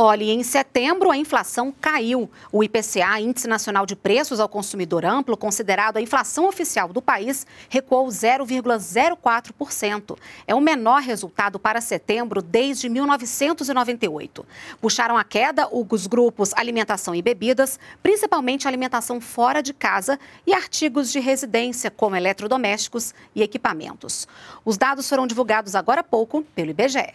Olha, em setembro a inflação caiu. O IPCA, Índice Nacional de Preços ao Consumidor Amplo, considerado a inflação oficial do país, recuou 0,04%. É o menor resultado para setembro desde 1998. Puxaram a queda os grupos alimentação e bebidas, principalmente alimentação fora de casa e artigos de residência, como eletrodomésticos e equipamentos. Os dados foram divulgados agora há pouco pelo IBGE.